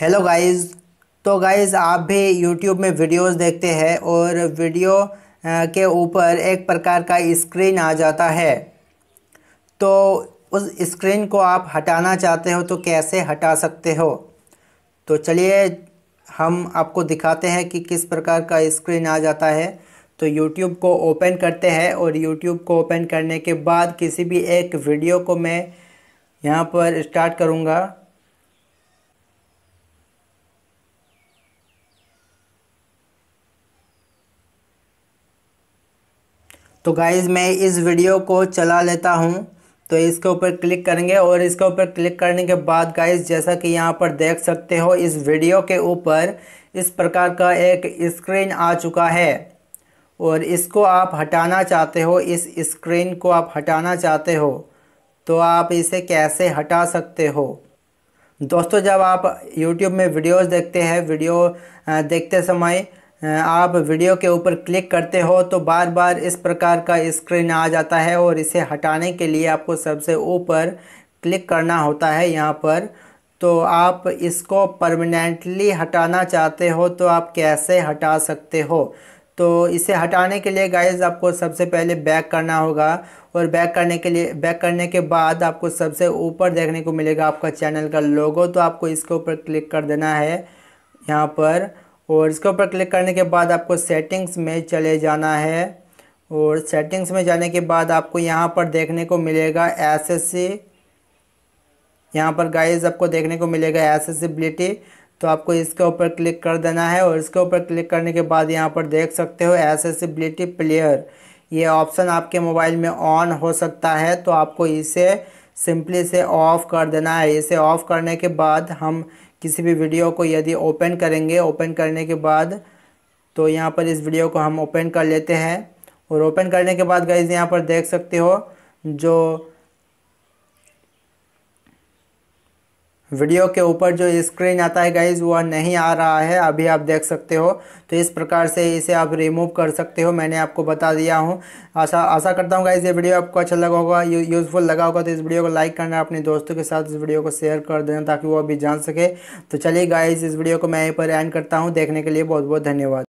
hello guys तो guys आप भी यूट्यूब में वीडियोस देखते हैं और वीडियो के ऊपर एक प्रकार का स्क्रीन आ जाता है तो उस स्क्रीन को आप हटाना चाहते हो तो कैसे हटा सकते हो तो चलिए हम आपको दिखाते हैं कि किस प्रकार का स्क्रीन आ जाता है तो यूट्यूब को ओपन करते हैं और यूट्यूब को ओपन करने के बाद किसी भी एक वीडियो को मैं यहाँ पर स्टार्ट करूँगा तो गाइज़ मैं इस वीडियो को चला लेता हूँ तो इसके ऊपर क्लिक करेंगे और इसके ऊपर क्लिक करने के बाद गाइज जैसा कि यहाँ पर देख सकते हो इस वीडियो के ऊपर इस प्रकार का एक स्क्रीन आ चुका है और इसको आप हटाना चाहते हो इस स्क्रीन को आप हटाना चाहते हो तो आप इसे कैसे हटा सकते हो दोस्तों जब आप YouTube में वीडियोस देखते हैं वीडियो देखते समय आप वीडियो के ऊपर क्लिक करते हो तो बार बार इस प्रकार का स्क्रीन आ जाता है और इसे हटाने के लिए आपको सबसे ऊपर क्लिक करना होता है यहाँ पर तो आप इसको परमानेंटली हटाना चाहते हो तो आप कैसे हटा सकते हो तो इसे हटाने के लिए गाइज आपको सबसे पहले बैक करना होगा और बैक करने के लिए बैक करने के बाद आपको सबसे ऊपर देखने को मिलेगा आपका चैनल का लोगो तो आपको इसके ऊपर क्लिक कर देना है यहाँ पर और इसके ऊपर क्लिक करने के बाद आपको सेटिंग्स में चले जाना है और सेटिंग्स में जाने के बाद आपको यहाँ पर देखने को मिलेगा एस एस सी यहाँ पर गाइस आपको देखने को मिलेगा एसेसिबिलिटी तो आपको इसके ऊपर क्लिक कर देना है और इसके ऊपर क्लिक करने के बाद यहाँ पर देख सकते हो एसेसिबिलिटी प्लेयर ये ऑप्शन आपके मोबाइल में ऑन हो सकता है तो आपको इसे सिंपली से ऑफ़ कर देना है इसे ऑफ़ करने के बाद हम किसी भी वीडियो को यदि ओपन करेंगे ओपन करने के बाद तो यहाँ पर इस वीडियो को हम ओपन कर लेते हैं और ओपन करने के बाद गाइज यहाँ पर देख सकते हो जो वीडियो के ऊपर जो स्क्रीन आता है गाइज वह नहीं आ रहा है अभी आप देख सकते हो तो इस प्रकार से इसे आप रिमूव कर सकते हो मैंने आपको बता दिया हूँ आशा आशा करता हूँ गाइज ये वीडियो आपको अच्छा लगा होगा यूज़फुल लगा होगा तो इस वीडियो को लाइक करना अपने दोस्तों के साथ इस वीडियो को शेयर कर देना ताकि वो अभी जान सके तो चलिए गाइज इस वीडियो को मैं यहीं पर एंड करता हूँ देखने के लिए बहुत बहुत धन्यवाद